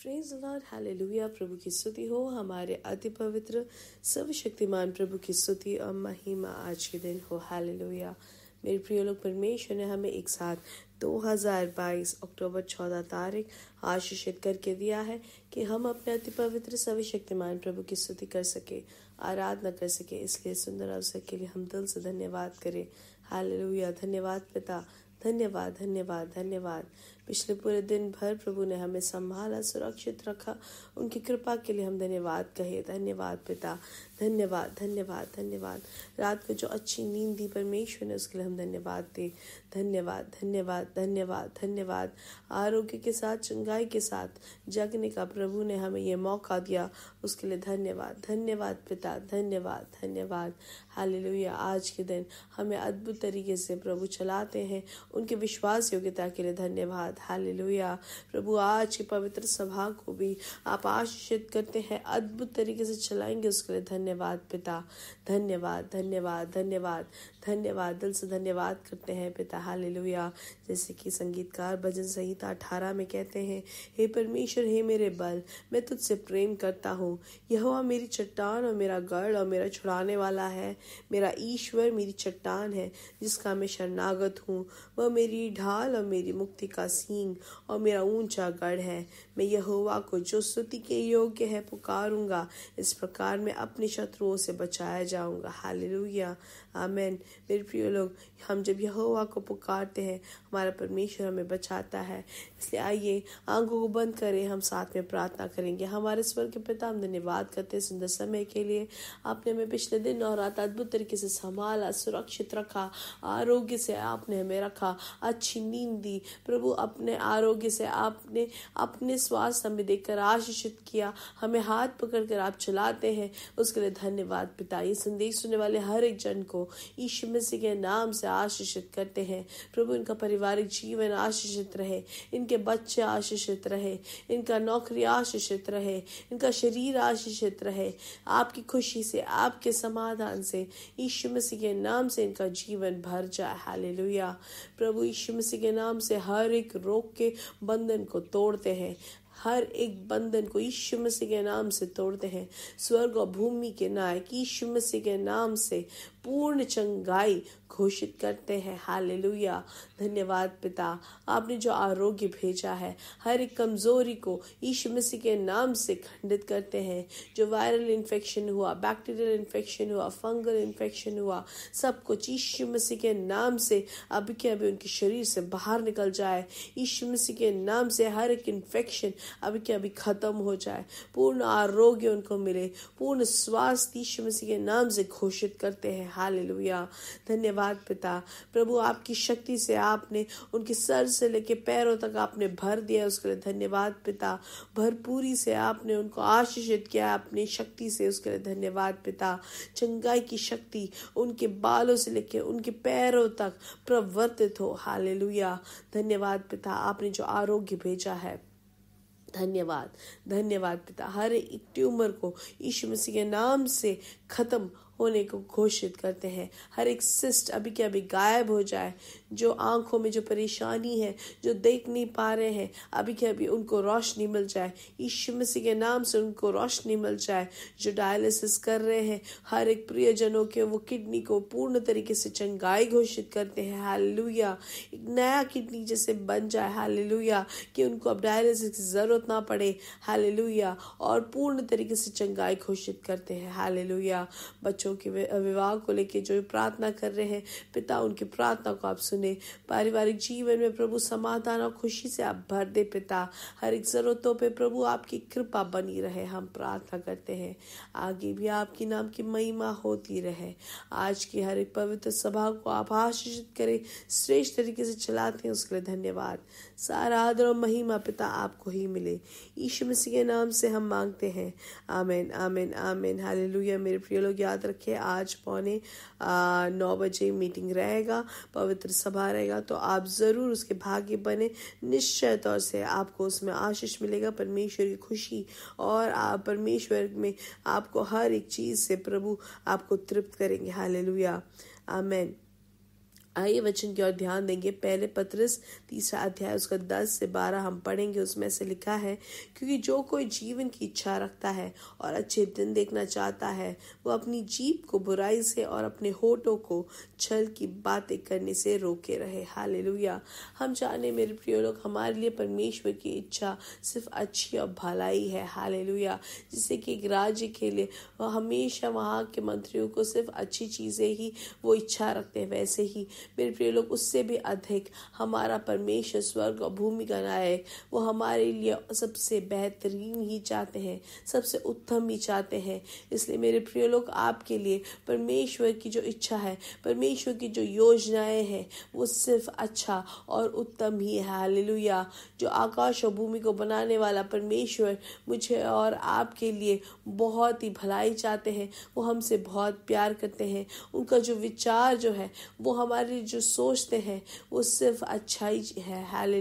praise Lord hallelujah प्रभु की स्तुति हो हमारे अति पवित्र सर्वशक्तिमान प्रभु की स्तुति और महिमा आज के दिन हो हालेलुया मेरे प्रिय लोग परमेश्वर ने हमें एक साथ 2022 अक्टूबर 14 तारीख आशीषित करके दिया है कि हम अपने अति पवित्र सर्वशक्तिमान प्रभु की स्तुति कर सके आराधना कर सके इसलिए सुंदर अवसर के लिए हम दिल से धन्यवाद करें हालेलुया धन्यवाद पिता धन्यवाद धन्यवाद धन्यवाद पिछले पूरे दिन भर प्रभु ने हमें संभाला सुरक्षित रखा उनकी कृपा के लिए हम धन्यवाद कहे धन्यवाद पिता धन्यवाद धन्यवाद धन्यवाद रात को जो अच्छी नींद दी परमेश्वर ने उसके लिए हम धन्यवाद दें धन्यवाद धन्यवाद धन्यवाद धन्यवाद आरोग्य के साथ चंगाई के साथ जगने का प्रभु ने हमें ये मौका दिया उसके लिए धन्यवाद धन्यवाद पिता धन्यवाद धन्यवाद हाल आज के दिन हमें अद्भुत तरीके से प्रभु चलाते हैं उनके विश्वास योग्यता के लिए धन्यवाद हाल प्रभु आज की पवित्र सभा को भी आप आशीषित करते हैं अद्भुत तरीके से चलाएंगे उसके लिए धन्यवाद धन्यवाद पिता धन्यवाद धन्यवाद धन्यवाद धन्यवाद दिल से धन्यवाद करते हैं पिता हालेलुया जैसे कि संगीतकार भजन संहिता अठारह में कहते हैं हे परमेश्वर हे मेरे बल मैं तुझसे प्रेम करता हूँ यह मेरी चट्टान और मेरा गढ़ और मेरा छुड़ाने वाला है मेरा ईश्वर मेरी चट्टान है जिसका मैं शरणागत हूँ वह मेरी ढाल और मेरी मुक्ति का सींग और मेरा ऊंचा गढ़ है मैं यहोवा को जो स्तुति के योग्य है पुकारूंगा इस प्रकार मैं अपने शत्रुओं से बचाया जाऊंगा हालेलुया आमेन मेरे प्रिय लोग हम जब यह को पुकारते हैं हमारा परमेश्वर हमें बचाता है इसलिए आइए आंखों को बंद करें हम साथ में प्रार्थना करेंगे हमारे स्वर के पिता हम धन्यवाद करते हैं सुंदर समय के लिए आपने हमें पिछले दिन और रात अद्भुत तरीके से संभाला सुरक्षित रखा आरोग्य से आपने हमें रखा अच्छी नींद दी प्रभु अपने आरोग्य से आपने अपने स्वास्थ्य हमें देखकर आशीषित किया हमें हाथ पकड़ आप चलाते हैं उसके लिए बोले धन्यवाद पिता ये संदेश सुनने वाले हर एक जन को ईश मसीह के नाम से आशीषित करते हैं प्रभु इनका पारिवारिक जीवन आशीषित रहे इनके बच्चे आशीषित रहे इनका नौकरी आशीषित रहे इनका शरीर आशीषित रहे आपकी खुशी से आपके समाधान से ईश मसीह के नाम से इनका जीवन भर जाए हालेलुया प्रभु ईश मसीह के नाम से हर एक रोग के बंधन को तोड़ते हैं हर एक बंधन को यीशु मसीह के नाम से तोड़ते हैं स्वर्ग और भूमि के नायक यीशु मसीह के नाम से पूर्ण चंगाई घोषित करते हैं हालेलुया धन्यवाद पिता आपने जो आरोग्य भेजा है हर एक कमजोरी को ईश्व मसीह के नाम से खंडित करते हैं जो वायरल इन्फेक्शन हुआ बैक्टीरियल इन्फेक्शन हुआ फंगल इन्फेक्शन हुआ सब कुछ ईश्व मसीह के नाम से अभी के अभी उनके शरीर से बाहर निकल जाए ईश्व मसीह के नाम से हर एक इन्फेक्शन अभी के अभी खत्म हो जाए पूर्ण आरोग्य उनको मिले पूर्ण स्वास्थ्य ईश्व मसीह के नाम से घोषित करते हैं हालेलुया धन्यवाद पिता प्रभु आपकी शक्ति से आपने उनके सर से लेके पैरों तक आपने भर दिया उसके लिए धन्यवाद पिता भरपूरी से आपने उनको आशीषित किया अपनी शक्ति से उसके लिए धन्यवाद पिता चंगाई की शक्ति उनके बालों से लेके उनके पैरों तक प्रवर्तित हो हालेलुया धन्यवाद पिता आपने जो आरोग्य भेजा है धन्यवाद धन्यवाद पिता हर एक ट्यूमर को ईश्वर मसीह के नाम से खत्म होने को घोषित करते हैं हर एक सिस्ट अभी के अभी गायब हो जाए जो आंखों में जो परेशानी है जो देख नहीं पा रहे हैं अभी के अभी उनको रोशनी मिल जाए ईश्व मसीह के नाम से उनको रोशनी मिल जाए जो डायलिसिस कर रहे हैं हर एक प्रियजनों के वो किडनी को पूर्ण तरीके से चंगाई घोषित करते हैं हाल एक नया किडनी जैसे बन जाए हाल कि उनको अब डायलिसिस की ज़रूरत ना पड़े हाल और पूर्ण तरीके से चंगाई घोषित करते हैं हाल बच्चों बच्चों के विवाह को लेकर जो प्रार्थना कर रहे हैं पिता उनकी प्रार्थना को आप सुने पारिवारिक जीवन में प्रभु समाधान और खुशी से आप भर दे पिता हर एक जरूरतों पे प्रभु आपकी कृपा बनी रहे हम प्रार्थना करते हैं आगे भी आपके नाम की महिमा होती रहे आज की हर एक पवित्र सभा को आप आशीषित करें श्रेष्ठ तरीके से चलाते हैं उसके लिए धन्यवाद सारा आदर और महिमा पिता आपको ही मिले ईश्वर सिंह के नाम से हम मांगते हैं आमेन आमेन आमेन हाल मेरे प्रिय लोग याद रखें रखें आज पौने नौ बजे मीटिंग रहेगा पवित्र सभा रहेगा तो आप ज़रूर उसके भाग्य बने निश्चय तौर से आपको उसमें आशीष मिलेगा परमेश्वर की खुशी और आप परमेश्वर में आपको हर एक चीज़ से प्रभु आपको तृप्त करेंगे लुया आमेन आइए वचन की ओर ध्यान देंगे पहले पत्रस तीसरा अध्याय उसका दस से बारह हम पढ़ेंगे उसमें से लिखा है क्योंकि जो कोई जीवन की इच्छा रखता है और अच्छे दिन देखना चाहता है वो अपनी जीप को बुराई से और अपने होठों को छल की बातें करने से रोके रहे हाल हम जाने मेरे प्रियो लोग हमारे लिए परमेश्वर की इच्छा सिर्फ अच्छी और भलाई है हाल जिससे कि एक राज्य के लिए हमेशा वहाँ के मंत्रियों को सिर्फ अच्छी चीज़ें ही वो इच्छा रखते हैं वैसे ही मेरे प्रिय लोग उससे भी अधिक हमारा परमेश्वर स्वर्ग और भूमि का नायक वो हमारे लिए सबसे बेहतरीन ही चाहते हैं सबसे उत्तम ही चाहते हैं इसलिए मेरे प्रिय लोग आपके लिए परमेश्वर की जो इच्छा है परमेश्वर की जो योजनाएं हैं वो सिर्फ अच्छा और उत्तम ही है हालेलुया जो आकाश और भूमि को बनाने वाला परमेश्वर मुझे और आपके लिए बहुत ही भलाई चाहते हैं वो हमसे बहुत प्यार करते हैं उनका जो विचार जो है वो हमारे दूसरे जो सोचते हैं वो सिर्फ अच्छाई है हाले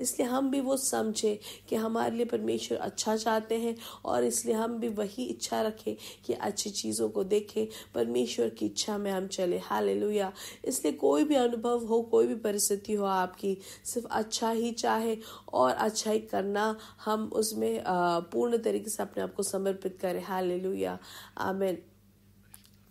इसलिए हम भी वो समझें कि हमारे लिए परमेश्वर अच्छा चाहते हैं और इसलिए हम भी वही इच्छा रखें कि अच्छी चीज़ों को देखें परमेश्वर की इच्छा में हम चले हाले इसलिए कोई भी अनुभव हो कोई भी परिस्थिति हो आपकी सिर्फ अच्छा ही चाहे और अच्छा ही करना हम उसमें पूर्ण तरीके से अपने आप को समर्पित करें हालेलुया आमेन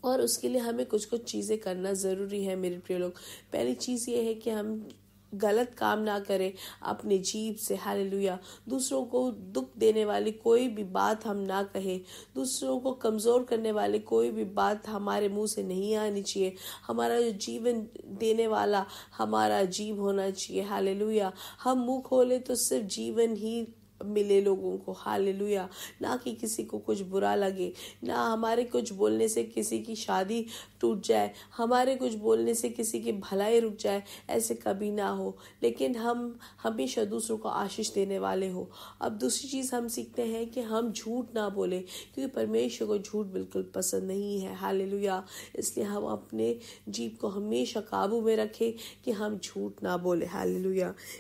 और उसके लिए हमें कुछ कुछ चीज़ें करना ज़रूरी है मेरे प्रिय लोग पहली चीज़ ये है कि हम गलत काम ना करें अपने जीव से लुया दूसरों को दुख देने वाली कोई भी बात हम ना कहें दूसरों को कमज़ोर करने वाली कोई भी बात हमारे मुंह से नहीं आनी चाहिए हमारा जो जीवन देने वाला हमारा जीव होना चाहिए लुया हम मुंह खोले तो सिर्फ जीवन ही मिले लोगों को हालेलुया ना कि किसी को कुछ बुरा लगे ना हमारे कुछ बोलने से किसी की शादी टूट जाए हमारे कुछ बोलने से किसी की भलाई रुक जाए ऐसे कभी ना हो लेकिन हम हमेशा दूसरों को आशीष देने वाले हो अब दूसरी चीज़ हम सीखते हैं कि हम झूठ ना बोले क्योंकि परमेश्वर को झूठ बिल्कुल पसंद नहीं है हाल इसलिए हम अपने जीव को हमेशा काबू में रखें कि हम झूठ ना बोले हाल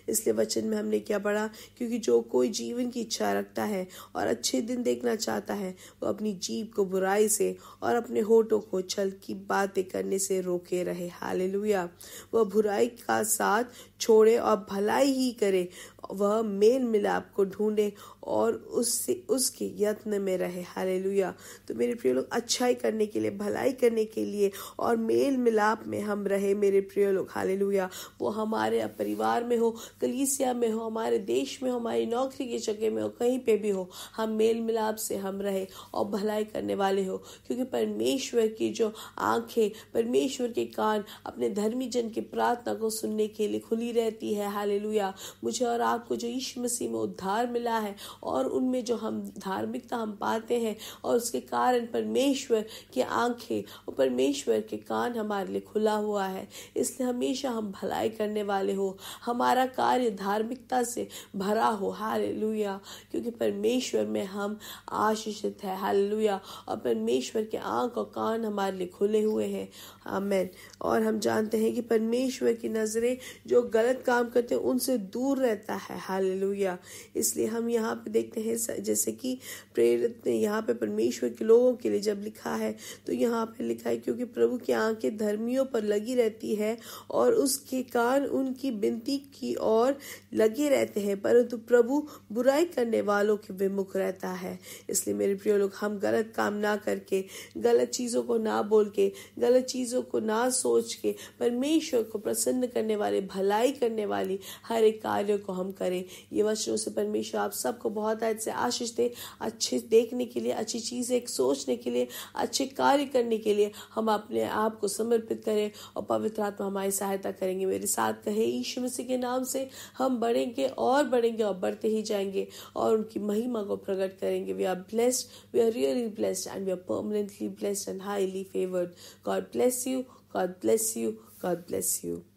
इसलिए वचन में हमने क्या पढ़ा क्योंकि जो कोई जीव जीवन की इच्छा रखता है और अच्छे दिन देखना चाहता है वो अपनी जीप को बुराई से और अपने होठों को छल की बातें करने से रोके रहे हाल वह बुराई का साथ छोड़े और भलाई ही करे वह मेल मिलाप को ढूंढे और उससे उसके यत्न में रहे लुया तो मेरे प्रिय लोग अच्छाई करने के लिए भलाई करने के लिए और मेल मिलाप में हम रहे मेरे प्रिय लोग लुया वो हमारे परिवार में हो कलीसिया में हो हमारे देश में हो हमारी नौकरी की जगह में हो कहीं पे भी हो हम मेल मिलाप से हम रहे और भलाई करने वाले हो क्योंकि परमेश्वर की जो आंखें परमेश्वर के कान अपने धर्मी जन की प्रार्थना को सुनने के लिए खुली रहती है हाल मुझे और आपको जो यीशु मसीह में उद्धार मिला है और उनमें जो हम धार्मिकता हम पाते हैं और उसके कारण परमेश्वर की आंखें और परमेश्वर के कान हमारे लिए खुला हुआ है इसलिए हमेशा हम भलाई करने वाले हो हमारा कार्य धार्मिकता से भरा हो हाल हालेलुया क्योंकि परमेश्वर में हम आशीषित है हालेलुया और परमेश्वर के आंख और कान हमारे लिए खुले हुए हैं आमेन और हम जानते हैं कि परमेश्वर की नज़रें जो गलत काम करते हैं उनसे दूर रहता है हालेलुया इसलिए हम यहाँ पे देखते हैं जैसे कि प्रेरित ने यहाँ पे परमेश्वर के लोगों के लिए जब लिखा है तो यहाँ पे लिखा है क्योंकि प्रभु की आंखें धर्मियों पर लगी रहती है और उसके कान उनकी बिनती की ओर लगे रहते हैं परंतु प्रभु बुराई करने वालों के विमुख रहता है इसलिए मेरे प्रिय लोग हम गलत काम ना करके गलत चीज़ों को ना बोल के गलत चीज़ों को ना सोच के परमेश्वर को प्रसन्न करने वाले भलाई करने वाली हर एक कार्य को हम करें ये वचनों से परमेश्वर आप सबको बहुत आज से आशीष दे अच्छे देखने के लिए अच्छी चीज़ें सोचने के लिए अच्छे कार्य करने के लिए हम अपने आप को समर्पित करें और पवित्र आत्मा हमारी सहायता करेंगे मेरे साथ कहे ईश्वर मसीह के नाम से हम बढ़ेंगे और बढ़ेंगे और बढ़ते ही जाएंगे जाएंगे और उनकी महिमा को प्रकट करेंगे we are blessed we are really blessed and we are permanently blessed and highly favoured God bless you God bless you God bless you